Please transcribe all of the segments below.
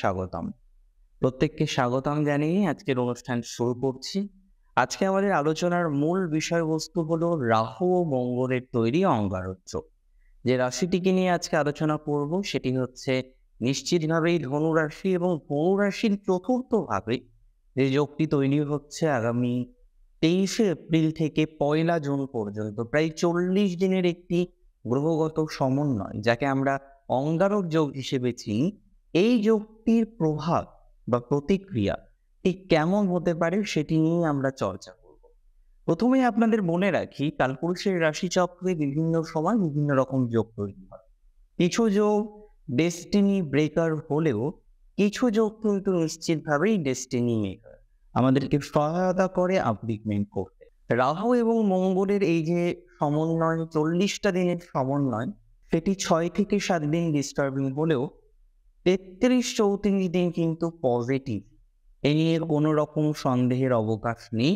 স্বাগতম প্রত্যেককে স্বাগতম জানিয়ে আজকের অনুষ্ঠান শুরু করছি আজকে আমাদের আলোচনার মূল বিষয়বস্তু হলো রাহু ও মঙ্গলের তৈরি অঙ্গারজ্য যে রাশিটিকে নিয়ে আজকে আলোচনা করব সেটি হচ্ছে নিশ্চিতভাবেই ধনুরাশি এবং ধনুরাশির চতুর্থভাবে যে যোগটি তৈরি হচ্ছে আগামী তেইশে এপ্রিল থেকে পয়লা জুন পর্যন্ত প্রায় চল্লিশ দিনের একটি গ্রহগত সমন্বয় যাকে আমরা অঙ্গারক যোগ হিসেবে চিনি এই যোগটির প্রভাব বা প্রতিক্রিয়া ঠিক কেমন হতে পারে সেটি নিয়ে আমরা চর্চা করব প্রথমে আপনাদের মনে রাখি কালপুরুষের রাশিচক্রে বিভিন্ন সময় বিভিন্ন রকম যোগ তৈরি হয় কিছু যোগ ডেস্টিনি ব্রেকার হলেও কিছু যোগ কিন্তু নিশ্চিতভাবেই ডেস্টিনি মেকার আমাদেরকে সহায়তা করে আপলিকমেন্ট করতে রাহু এবং মঙ্গলের এই যে সমন্বয় চল্লিশটা দিনের সমন্বয় সেটি ছয় থেকে সাত দিন ডিস্টার্বিং হলেও তেত্রিশ চৌত্রিশ দিন কিন্তু পজিটিভ এ নিয়ে কোনো রকম সন্দেহের অবকাশ নেই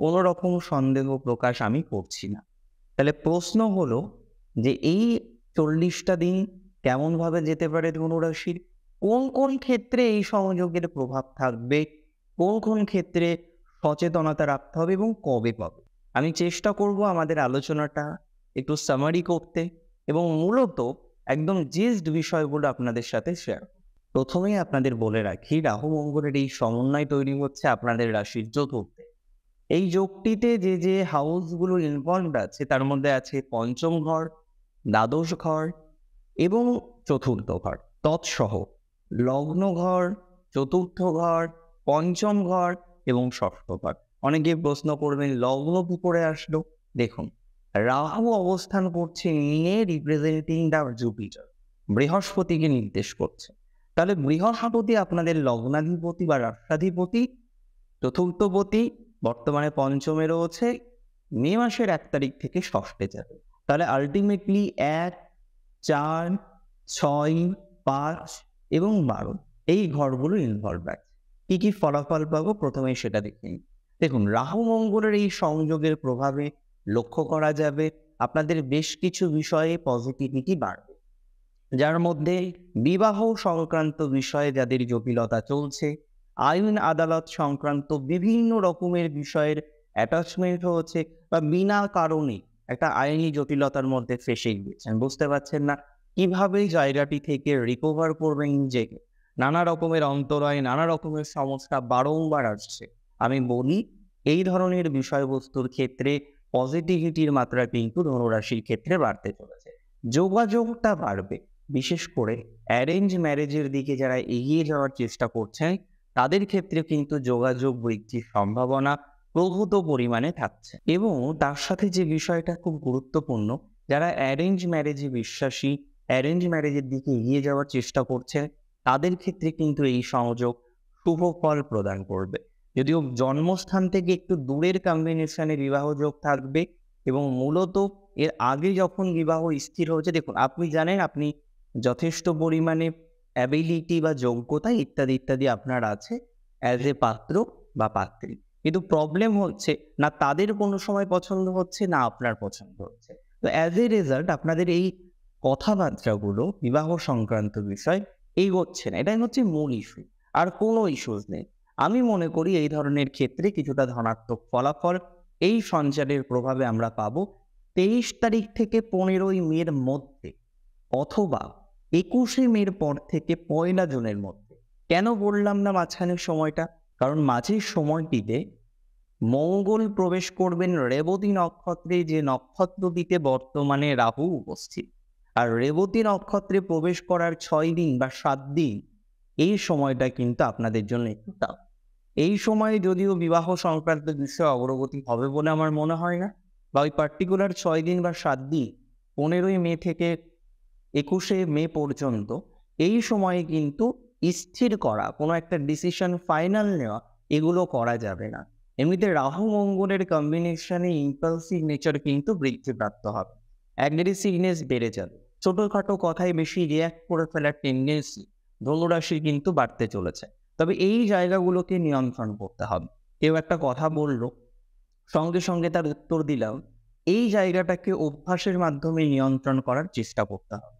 কোনো রকম সন্দেহ প্রকাশ আমি করছি না তাহলে প্রশ্ন হলো যে এই চল্লিশটা দিন কেমনভাবে যেতে পারে ধনুরাশির কোন কোন ক্ষেত্রে এই সংযোগের প্রভাব থাকবে কোন কোন ক্ষেত্রে সচেতনতা রাখতে হবে এবং কবে পাবে আমি চেষ্টা করব আমাদের আলোচনাটা একটু সামারি করতে এবং মূলত একদম জিস্ট বিষয়গুলো আপনাদের সাথে শেয়ার প্রথমেই আপনাদের বলে রাখি রাহু মঙ্গলের এই সমন্বয় তৈরি হচ্ছে আপনাদের রাশির চতুর্থে এই যোগটিতে যে যে হাউসগুলো ইনভলভ আছে তার মধ্যে আছে পঞ্চম ঘর দ্বাদশ ঘর এবং চতুর্থ ঘর তৎসহ লগ্ন ঘর চতুর্থ ঘর পঞ্চম ঘর এবং ষষ্ঠ ঘর অনেকে প্রশ্ন করবেন লগ্ন কি করে আসলো দেখুন রাহু অবস্থান করছে নিয়ে রিপ্রেজেন্টিং দ্য জুপিটার বৃহস্পতিকে নির্দেশ করছে তাহলে বৃহস্পতি আপনাদের লগ্নাধিপতি বা রাষ্ট্রাধিপতি চতুর্থপতি বর্তমানে পঞ্চমে রয়েছে মে মাসের এক তারিখ থেকে ষষ্ঠে যাবে তাহলে আলটিমেটলি এক চার ছয় পাঁচ এবং বারো এই ঘরগুলো ইনভলভ আছে কী কী ফলাফল পাবো প্রথমে সেটা দেখে দেখুন রাহু মঙ্গলের এই সংযোগের প্রভাবে লক্ষ্য করা যাবে আপনাদের বেশ কিছু বিষয়ে পজিটিভিটি বাড়বে যার মধ্যে বিবাহ সংক্রান্ত বিষয়ে যাদের জটিলতা চলছে আইন আদালত সংক্রান্ত বিভিন্ন রকমের বিষয়ের অ্যাটাচমেন্ট হচ্ছে বা বিনা কারণে একটা আইনি জটিলতার মধ্যে ফেসে গিয়েছেন বুঝতে পারছেন না কিভাবে জায়গাটি থেকে রিকভার করবেন নিজেকে নানা রকমের অন্তরায় নানা রকমের সমস্যা বারংবার আসছে আমি বলি এই ধরনের বিষয়বস্তুর ক্ষেত্রে পজিটিভিটির মাত্রা কিন্তু ধনুরাশির ক্ষেত্রে বাড়তে চলেছে যোগাযোগটা বাড়বে বিশেষ করে অ্যারেঞ্জ ম্যারেজের দিকে যারা এগিয়ে যাওয়ার চেষ্টা করছে তাদের ক্ষেত্রে কিন্তু যোগাযোগ বৃদ্ধির সম্ভাবনা প্রভূত পরিমাণে থাকছে এবং তার সাথে যে বিষয়টা খুব গুরুত্বপূর্ণ যারা অ্যারেঞ্জ ম্যারেজে বিশ্বাসী অ্যারেঞ্জ ম্যারেজের দিকে এগিয়ে যাওয়ার চেষ্টা করছে তাদের ক্ষেত্রে কিন্তু এই সংযোগ শুভ ফল প্রদান করবে যদিও জন্মস্থান থেকে একটু দূরের কম্বিনেশনে বিবাহ যোগ থাকবে এবং মূলত এর আগে যখন বিবাহ স্থির হয়েছে দেখুন আপনি জানেন আপনি যথেষ্ট পরিমাণে অ্যাবিলিটি বা যোগ্যতা ইত্যাদি ইত্যাদি আপনার আছে অ্যাজ এ পাত্র বা পাত্রী কিন্তু প্রবলেম হচ্ছে না তাদের কোনো সময় পছন্দ হচ্ছে না আপনার পছন্দ হচ্ছে তো অ্যাজ এ রেজাল্ট আপনাদের এই কথাবার্তাগুলো বিবাহ সংক্রান্ত বিষয় হচ্ছে না এটাই হচ্ছে মূল ইস্যু আর কোনো ইস্যুস নেই আমি মনে করি এই ধরনের ক্ষেত্রে কিছুটা ধনাত্মক ফলাফল এই সঞ্চারের প্রভাবে আমরা পাবো তেইশ তারিখ থেকে পনেরোই মের মধ্যে অথবা একুশে মের পর থেকে পয়লা জুনের মধ্যে কেন বললাম না মাঝখানের সময়টা কারণ মাঝের সময়টিতে মঙ্গল প্রবেশ করবেন রেবতী নক্ষত্রে যে নক্ষত্রটিতে বর্তমানে রাহু উপস্থিত আর রেবতী নক্ষত্রে প্রবেশ করার ছয় দিন বা সাত দিন এই সময়টা কিন্তু আপনাদের জন্য একটু টাফ এই সময় যদিও বিবাহ সংক্রান্ত বিষয়ে অগ্রগতি হবে বলে আমার মনে হয় না বা ওই পার্টিকুলার ছয় দিন বা সাত দিন পনেরোই মে থেকে একুশে মে পর্যন্ত এই সময়ে কিন্তু স্থির করা কোনো একটা ডিসিশন ফাইনাল নেওয়া এগুলো করা যাবে না এমনিতে রাহু মঙ্গলের কম্বিনেশনে ইম্পালসিভ নেচার কিন্তু বৃদ্ধিপ্রাপ্ত হবে অ্যাগ্রেসিভনেস বেড়ে যাবে ছোটোখাটো কথায় বেশি রিয়্যাক্ট করে ফেলার টেন্ডেন্সি ধনুরাশি কিন্তু বাড়তে চলেছে তবে এই জায়গাগুলোকে নিয়ন্ত্রণ করতে হবে কেউ একটা কথা বলল সঙ্গে সঙ্গে তার উত্তর দিলাম এই জায়গাটাকে অভ্যাসের মাধ্যমে নিয়ন্ত্রণ করার চেষ্টা করতে হবে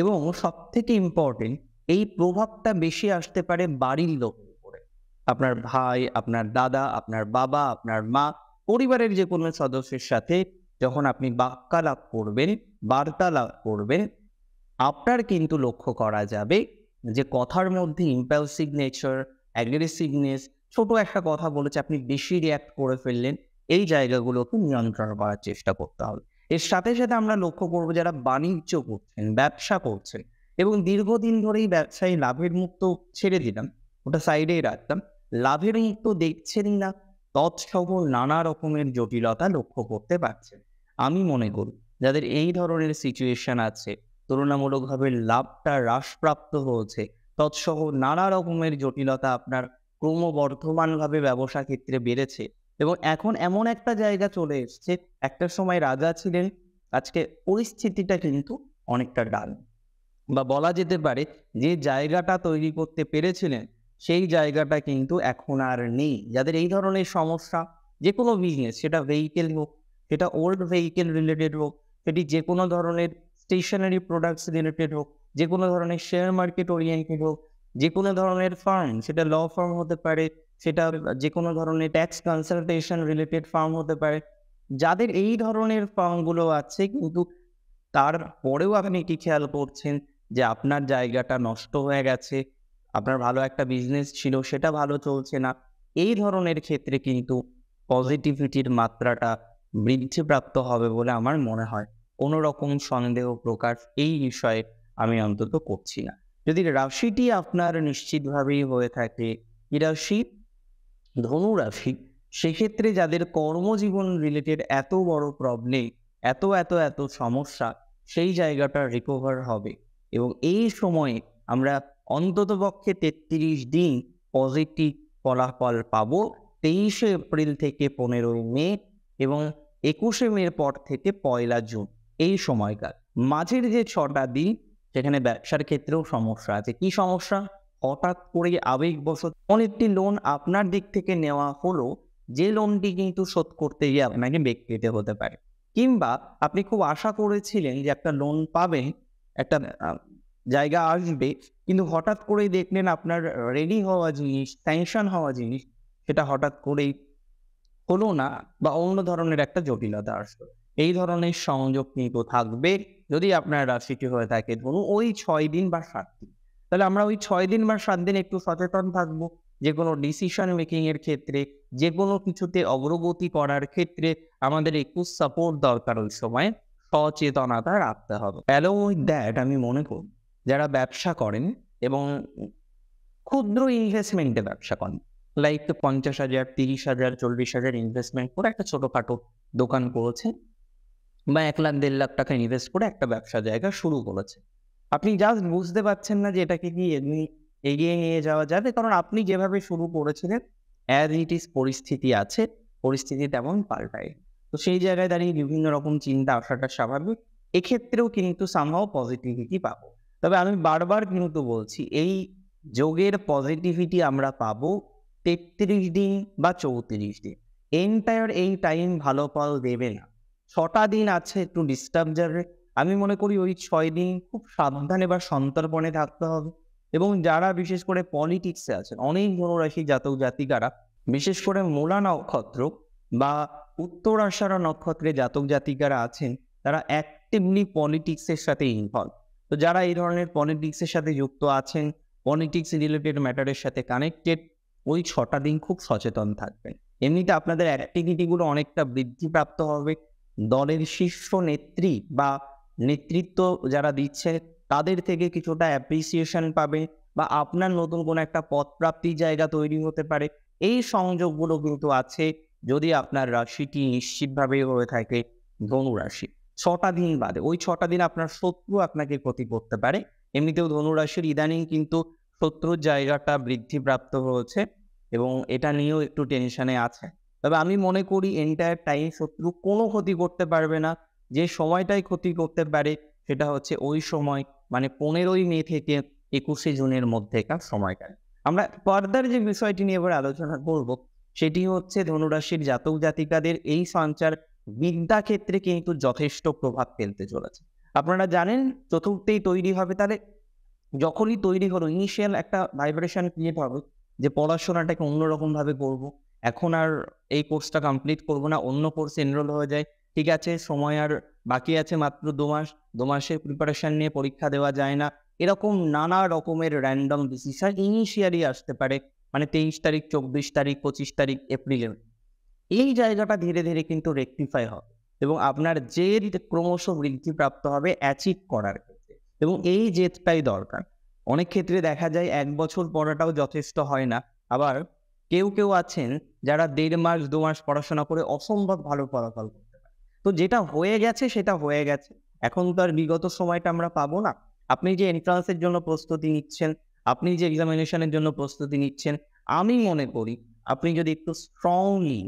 এবং সব থেকে ইম্পর্টেন্ট এই প্রভাবটা বেশি আসতে পারে বাড়ির লোক আপনার ভাই আপনার দাদা আপনার বাবা আপনার মা পরিবারের যে কোনো সদস্যের সাথে যখন আপনি বাক্যালাপ করবেন বার্তালাপ করবেন আপনার কিন্তু লক্ষ্য করা যাবে যে কথার মধ্যে ইম্পালসিভ নেচার অ্যাগ্রেসিভনেস ছোট একটা কথা বলেছে আপনি বেশি রিয়াক্ট করে ফেললেন এই জায়গাগুলোকে নিয়ন্ত্রণ করার চেষ্টা করতে হবে এর সাথে সাথে আমরা লক্ষ্য করবো যারা বাণিজ্য করছেন ব্যবসা করছেন এবং দীর্ঘদিন ধরেই ব্যবসায়ী লাভের মুক্ত ছেড়ে দিলাম ওটা সাইডেই রাখতাম লাভের মুক্ত দেখছেনই না তৎসহ নানা রকমের জটিলতা লক্ষ্য করতে পারছেন আমি মনে করি যাদের এই ধরনের সিচুয়েশন আছে তুলনামূলকভাবে লাভটা হ্রাসপ্রাপ্ত হয়েছে তৎসহ নানা রকমের জটিলতা আপনার ক্রমবর্ধমানভাবে ব্যবসা ক্ষেত্রে বেড়েছে এবং এখন এমন একটা জায়গা চলে এসছে একটা সময় রাজা ছিলেন আজকে পরিস্থিতিটা কিন্তু অনেকটা ডাল বা বলা যেতে পারে যে জায়গাটা তৈরি করতে পেরেছিলেন সেই জায়গাটা কিন্তু এখন আর নেই যাদের এই ধরনের সমস্যা যে কোনো বিজনেস সেটা ভেহিকেল হোক সেটা ওল্ড ভেহিকেল রিলেটেড হোক সেটি যে কোনো ধরনের স্টেশনারি প্রোডাক্টস রিলেটেড হোক যে কোনো ধরনের শেয়ার মার্কেট ওরিয়েন্টেড হোক যে কোনো ধরনের ফার্ম সেটা ল ফার্ম হতে পারে সেটা যে কোনো ধরনের ট্যাক্স কনসালটেশন রিলেটেড ফার্ম হতে পারে যাদের এই ধরনের ফার্মগুলো আছে কিন্তু তারপরেও আপনি কি খেয়াল করছেন যে আপনার জায়গাটা নষ্ট হয়ে গেছে আপনার ভালো একটা বিজনেস ছিল সেটা ভালো চলছে না এই ধরনের ক্ষেত্রে কিন্তু পজিটিভিটির মাত্রাটা বৃদ্ধিপ্রাপ্ত হবে বলে আমার মনে হয় কোনো রকম সন্দেহ প্রকাশ এই বিষয়ে আমি অন্তত করছি না যদি রাশিটি আপনার নিশ্চিতভাবেই হয়ে থাকে কি রাশি ধনু রাশি সেক্ষেত্রে যাদের কর্মজীবন রিলেটেড এত বড় প্রবলেম এত এত এত সমস্যা সেই জায়গাটা রিকভার হবে এবং এই সময়ে আমরা অন্ততপক্ষে তেত্রিশ দিন পজিটিভ ফলাফল পাবো তেইশে এপ্রিল থেকে পনেরোই মে এবং একুশে মের পর থেকে পয়লা জুন এই সময়কাল মাঝের যে ছটা দিন সেখানে ব্যবসার ক্ষেত্রেও সমস্যা আছে কি সমস্যা হঠাৎ করে আবেগবশত অনেকটি লোন আপনার দিক থেকে নেওয়া হলো যে লোনটি কিন্তু শোধ করতে গিয়ে আপনাকে বেগ পেতে হতে পারে কিংবা আপনি খুব আশা করেছিলেন যে একটা লোন পাবেন একটা জায়গা আসবে কিন্তু হঠাৎ করেই দেখলেন আপনার রেডি হওয়া জিনিস স্যাংশন হওয়া জিনিস সেটা হঠাৎ করেই হলো না বা অন্য ধরনের একটা জটিলতা আসলো এই ধরনের সংযোগ কিন্তু থাকবে যদি আপনার রাশিটি হয়ে থাকে ধরুন ওই ছয় দিন বা সাত দিন তাহলে আমরা ওই ছয় দিন বা সাত দিন একটু সচেতন থাকবো যে কোনো ডিসিশন মেকিং এর ক্ষেত্রে যে কোনো কিছুতে অগ্রগতি করার ক্ষেত্রে আমাদের একটু সাপোর্ট দরকার ওই সময় সচেতনতা রাখতে হবে অ্যালো উইথ দ্যাট আমি মনে করি যারা ব্যবসা করেন এবং ক্ষুদ্র ইনভেস্টমেন্টে ব্যবসা করেন লাইক পঞ্চাশ হাজার তিরিশ হাজার চল্লিশ হাজার ইনভেস্টমেন্ট করে একটা ছোটোখাটো দোকান করেছেন বা এক লাখ দেড় লাখ টাকা ইনভেস্ট করে একটা ব্যবসা জায়গা শুরু করেছে আপনি জাস্ট বুঝতে পারছেন না যে এটাকে কি এমনি এগিয়ে নিয়ে যাওয়া যাবে কারণ আপনি যেভাবে শুরু করেছিলেন অ্যাজ ইট ইজ পরিস্থিতি আছে পরিস্থিতি তেমন পাল্টায় তো সেই জায়গায় দাঁড়িয়ে বিভিন্ন রকম চিন্তা আসাটা স্বাভাবিক এক্ষেত্রেও কিন্তু সামহাও পজিটিভিটি পাবো তবে আমি বারবার কিন্তু বলছি এই যোগের পজিটিভিটি আমরা পাবো তেত্রিশ দিন বা চৌত্রিশ দিন এন্টায়ার এই টাইম ভালো ফল দেবে না ছটা দিন আছে একটু ডিস্টার্ব যাবে আমি মনে করি ওই ছয় দিন খুব সাবধানে বা সন্তর্পণে থাকতে হবে এবং যারা বিশেষ করে পলিটিক্সে আছেন অনেক মনোরাশি জাতক জাতিকারা বিশেষ করে মোলা নক্ষত্র বা উত্তর আষাঢ় নক্ষত্রে জাতক জাতিকারা আছেন তারা অ্যাক্টিভলি পলিটিক্সের সাথে ইনভলভ তো যারা এই ধরনের পলিটিক্সের সাথে যুক্ত আছেন পলিটিক্স রিলেটেড ম্যাটারের সাথে কানেক্টেড ওই ছটা দিন খুব সচেতন থাকবেন এমনিতে আপনাদের অ্যাক্টিভিটিগুলো অনেকটা বৃদ্ধিপ্রাপ্ত হবে দলের শীর্ষ নেত্রী বা নেতৃত্ব যারা দিচ্ছে তাদের থেকে কিছুটা অ্যাপ্রিসিয়েশন পাবে বা আপনার নতুন কোনো একটা পথ প্রাপ্তির জায়গা তৈরি হতে পারে এই সংযোগগুলো কিন্তু আছে যদি আপনার রাশিটি নিশ্চিতভাবে হয়ে থাকে ধনুরাশি ছটা দিন বাদে ওই ছটা দিন আপনার শত্রু আপনাকে ক্ষতি করতে পারে এমনিতেও ধনুরাশির ইদানিং কিন্তু শত্রুর জায়গাটা বৃদ্ধিপ্রাপ্ত হয়েছে এবং এটা নিয়েও একটু টেনশনে আছে তবে আমি মনে করি এন্টায়ার টাইম শত্রু কোনো ক্ষতি করতে পারবে না যে সময়টাই ক্ষতি করতে পারে সেটা হচ্ছে ওই সময় মানে পনেরোই মে থেকে একুশে জুনের মধ্যেকার সময়কাল আমরা পর্দার যে বিষয়টি নিয়ে এবার আলোচনা করব সেটি হচ্ছে ধনুরাশির জাতক জাতিকাদের এই সঞ্চার বিদ্যাক্ষেত্রে কিন্তু যথেষ্ট প্রভাব ফেলতে চলেছে আপনারা জানেন চতুর্থেই তৈরি হবে তাহলে যখনই তৈরি হলো ইনিশিয়াল একটা ভাইব্রেশন ক্রিয়েট হবে যে পড়াশোনাটাকে অন্যরকমভাবে করবো এখন আর এই কোর্সটা কমপ্লিট করবো না অন্য কোর্সে এনরোল হয়ে যায় ঠিক আছে সময় আর বাকি আছে মাত্র দু মাস দু মাসের প্রিপারেশান নিয়ে পরীক্ষা দেওয়া যায় না এরকম নানা রকমের র্যান্ডম ডিসিশন ইনিশিয়ালি আসতে পারে মানে তেইশ তারিখ চব্বিশ তারিখ পঁচিশ তারিখ এপ্রিলের এই জায়গাটা ধীরে ধীরে কিন্তু রেকটিফাই হবে এবং আপনার জেদ ক্রমশ বৃদ্ধি প্রাপ্ত হবে অ্যাচিভ করার ক্ষেত্রে এবং এই জেদটাই দরকার অনেক ক্ষেত্রে দেখা যায় এক বছর পড়াটাও যথেষ্ট হয় না আবার কেউ কেউ আছেন যারা দেড় মাস দু মাস পড়াশোনা করে অসম্ভব ভালো ফলাফল করতে পারে তো যেটা হয়ে গেছে সেটা হয়ে গেছে এখন তো আর বিগত সময়টা আমরা পাবো না আপনি যে এন্ট্রান্সের জন্য প্রস্তুতি নিচ্ছেন আপনি যে এক্সামিনেশনের জন্য প্রস্তুতি নিচ্ছেন আমি মনে করি আপনি যদি একটু স্ট্রংলি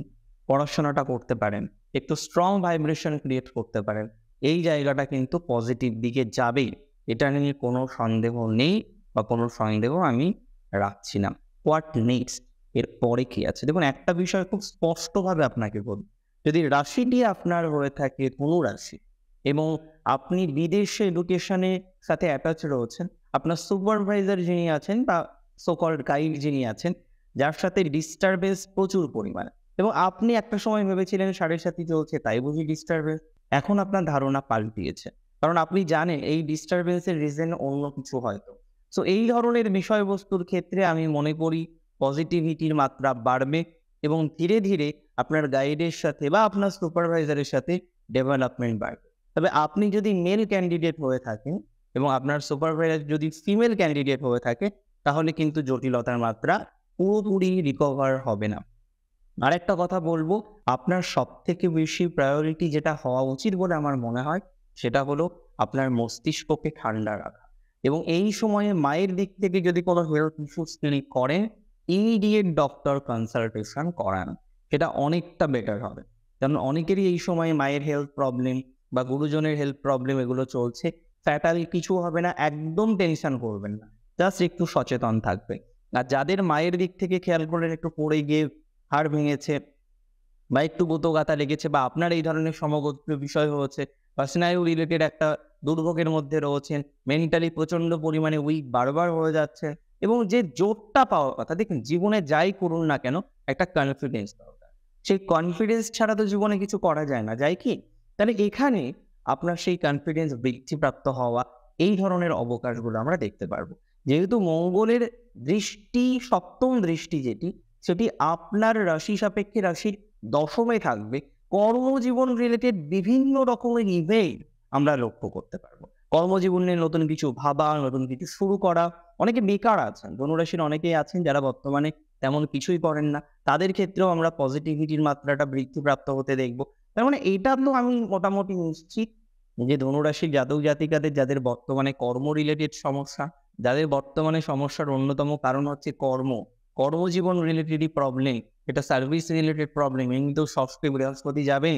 পড়াশোনাটা করতে পারেন একটু স্ট্রং ভাইব্রেশন ক্রিয়েট করতে পারেন এই জায়গাটা কিন্তু পজিটিভ দিকে যাবেই এটা নিয়ে কোনো সন্দেহ নেই বা কোনো সন্দেহ আমি রাখছি না হোয়াট নেক্সট এর পরে কি আছে দেখুন একটা বিষয় খুব স্পষ্টভাবে আপনাকে বলব যদি রাশিটি আপনার হয়ে থাকে ধনু রাশি এবং আপনি বিদেশে এডুকেশনের সাথে অ্যাটাচ রয়েছেন আপনার সুপারভাইজার যিনি আছেন বা সোকল গাইড যিনি আছেন যার সাথে ডিস্টারবেন্স প্রচুর পরিমাণে এবং আপনি একটা সময় ভেবেছিলেন সাড়ে সাথে চলছে তাই বুঝি ডিস্টারবেন্স এখন আপনার ধারণা পাল্টিয়েছে কারণ আপনি জানেন এই ডিস্টারবেন্সের রিজন অন্য কিছু হয়তো সো এই ধরনের বিষয়বস্তুর ক্ষেত্রে আমি মনে করি পজিটিভিটির মাত্রা বাড়বে এবং ধীরে ধীরে আপনার গাইডের সাথে বা আপনার সুপারভাইজারের সাথে ডেভেলপমেন্ট বাড়বে তবে আপনি যদি মেল ক্যান্ডিডেট হয়ে থাকেন এবং আপনার সুপারভাইজার যদি ফিমেল ক্যান্ডিডেট হয়ে থাকে তাহলে কিন্তু জটিলতার মাত্রা পুরোপুরি রিকভার হবে না আরেকটা কথা বলবো আপনার সব থেকে বেশি প্রায়োরিটি যেটা হওয়া উচিত বলে আমার মনে হয় সেটা হলো আপনার মস্তিষ্ককে ঠান্ডা রাখা এবং এই সময়ে মায়ের দিক থেকে যদি কোনো হেলথ ইস্যুস তিনি করেন ইমিডিয়েট ডক্টর কনসালটেশন করান সেটা অনেকটা বেটার হবে কারণ অনেকেরই এই সময় মায়ের হেলথ প্রবলেম বা গুরুজনের হেলথ প্রবলেম এগুলো চলছে ফ্যাটাল কিছু হবে না একদম টেনশন করবেন না জাস্ট একটু সচেতন থাকবে আর যাদের মায়ের দিক থেকে খেয়াল করলেন একটু পড়ে গিয়ে হাড় ভেঙেছে বা একটু গোতগাতা লেগেছে বা আপনার এই ধরনের সমগোত্র বিষয় হয়েছে বা স্নায়ু রিলেটেড একটা দুর্ভোগের মধ্যে রয়েছেন মেন্টালি প্রচণ্ড পরিমাণে উইক বারবার হয়ে যাচ্ছে এবং যে জোরটা পাওয়ার কথা দেখুন জীবনে যাই করুন না কেন একটা কনফিডেন্স সেই কনফিডেন্স ছাড়া তো জীবনে কিছু করা যায় না যাই কি তাহলে এখানে আপনার সেই কনফিডেন্স বৃদ্ধিপ্রাপ্ত হওয়া এই ধরনের অবকাশগুলো আমরা দেখতে পারবো যেহেতু মঙ্গলের দৃষ্টি সপ্তম দৃষ্টি যেটি সেটি আপনার রাশি সাপেক্ষে রাশির দশমে থাকবে কর্মজীবন রিলেটেড বিভিন্ন রকমের ইভেন্ট আমরা লক্ষ্য করতে পারবো কর্মজীবন নিয়ে নতুন কিছু ভাবা নতুন কিছু শুরু করা অনেকে বেকার আছেন ধনুরাশির অনেকেই আছেন যারা বর্তমানে তেমন কিছুই করেন না তাদের ক্ষেত্রেও আমরা পজিটিভিটির মাত্রাটা বৃদ্ধিপ্রাপ্ত হতে দেখব তার মানে এইটা তো আমি মোটামুটি নিশ্চিত যে ধনুরাশির জাতক জাতিকাদের যাদের বর্তমানে কর্ম রিলেটেড সমস্যা যাদের বর্তমানে সমস্যার অন্যতম কারণ হচ্ছে কর্ম কর্মজীবন রিলেটেডই প্রবলেম এটা সার্ভিস রিলেটেড প্রবলেম তো সফটওয়্যার বৃহস্পতি যাবে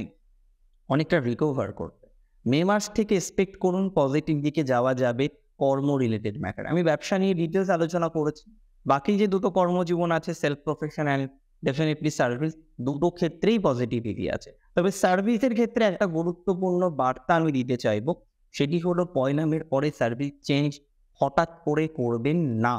অনেকটা রিকভার করবে মে মাস থেকে এক্সপেক্ট করুন পজিটিভ দিকে যাওয়া যাবে কর্ম রিলেটেড ম্যাটার আমি ব্যবসা নিয়ে ডিটেলস আলোচনা করেছি বাকি যে দুটো কর্মজীবন আছে self profession and definitely service দুটো ক্ষেত্রেই পজিটিভিটি আছে তবে সার্ভিসের ক্ষেত্রে একটা গুরুত্বপূর্ণ বার্তা আমি দিতে চাইব সেটি হলো পয়নামের পরে সার্ভিস চেঞ্জ হঠাৎ করে করবেন না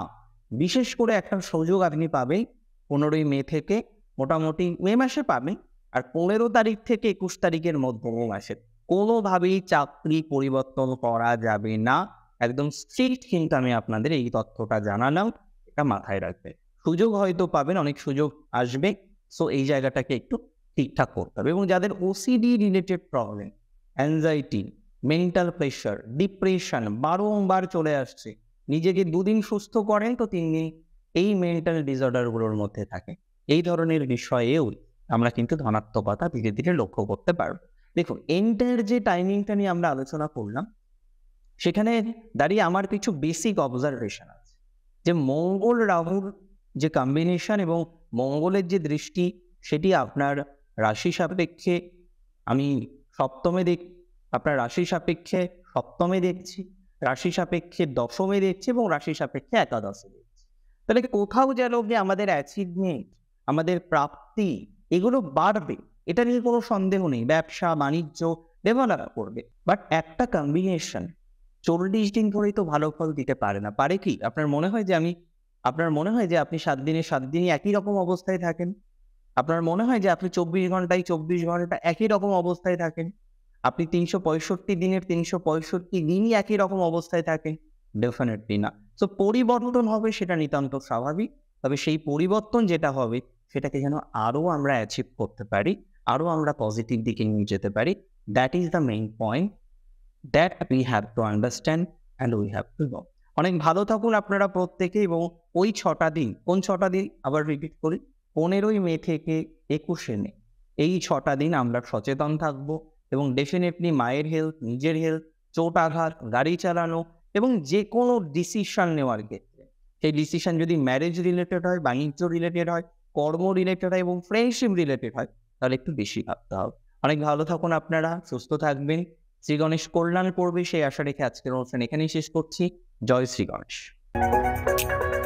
বিশেষ করে একটা সুযোগ আপনি পাবেন পনেরোই মে থেকে মোটামুটি মে মাসে পাবেন আর পনেরো তারিখ থেকে একুশ তারিখের মধ্যে মাসে কোনোভাবেই চাকরি পরিবর্তন করা যাবে না একদম স্ট্রিক্ট কিন্তু আমি আপনাদের এই তথ্যটা জানালাম এটা মাথায় রাখবে সুযোগ হয়তো পাবেন অনেক সুযোগ আসবে সো এই জায়গাটাকে একটু ঠিকঠাক করতে হবে এবং যাদের OCD related problem anxiety mental pressure depression বারংবার চলে আসছে নিজেকে দুদিন সুস্থ করেন তো তিনি এই মেন্টাল ডিসঅর্ডারগুলোর মধ্যে থাকে এই ধরনের বিষয়েও আমরা কিন্তু ধনাত্মকতা ধীরে ধীরে লক্ষ্য করতে পারবো দেখুন এন্টার যে টাইমিংটা নিয়ে আমরা আলোচনা করলাম সেখানে দাঁড়িয়ে আমার কিছু বেসিক অবজারভেশন আছে যে মঙ্গল রাহুর যে কম্বিনেশন এবং মঙ্গলের যে দৃষ্টি সেটি আপনার রাশি সাপেক্ষে আমি সপ্তমে দেখ আপনার রাশি সাপেক্ষে সপ্তমে দেখছি রাশি সাপেক্ষে দশমে দেখছি এবং রাশি সাপেক্ষে একাদশে দেখছি তাহলে কোথাও যেন যে আমাদের অ্যাচিভমেন্ট আমাদের প্রাপ্তি এগুলো বাড়বে এটা নিয়ে কোনো সন্দেহ নেই ব্যবসা বাণিজ্য দেবালারা করবে বাট একটা কম্বিনেশন চল্লিশ দিন ধরেই তো ভালো ফল দিতে পারে না পারে কি আপনার মনে হয় যে আমি আপনার মনে হয় যে আপনি সাত দিনে সাত দিনই একই রকম অবস্থায় থাকেন আপনার মনে হয় যে আপনি চব্বিশ ঘন্টায় চব্বিশ ঘন্টা একই রকম অবস্থায় থাকেন আপনি তিনশো পঁয়ষট্টি দিনের তিনশো পঁয়ষট্টি দিনই একই রকম অবস্থায় থাকেন ডেফিনেটলি না তো পরিবর্তন হবে সেটা নিতান্ত স্বাভাবিক তবে সেই পরিবর্তন যেটা হবে সেটাকে যেন আরও আমরা অ্যাচিভ করতে পারি আরও আমরা পজিটিভ দিকে নিয়ে যেতে পারি that is the main point that we have to understand and we have to know অনেক ভালো থাকুন আপনারা প্রত্যেকে এবং ওই ছটা দিন কোন ছটা দিন আবার রিপিট করি পনেরোই মে থেকে একুশে মে এই ছটা দিন আমরা সচেতন থাকব এবং ডেফিনেটলি মায়ের হেলথ নিজের হেলথ চোট আঘাত গাড়ি চালানো এবং যে কোনো ডিসিশন নেওয়ার ক্ষেত্রে সেই ডিসিশন যদি ম্যারেজ রিলেটেড হয় বাণিজ্য রিলেটেড হয় কর্ম রিলেটেড হয় এবং ফ্রেন্ডশিপ রিলেটেড হয় তাহলে একটু বেশি ভাবতে হবে অনেক ভালো থাকুন আপনারা সুস্থ থাকবেন শ্রী গণেশ কল্যাণ পড়বে সেই আশা রেখে আজকের অনুষ্ঠান এখানেই শেষ করছি জয় শ্রী গণেশ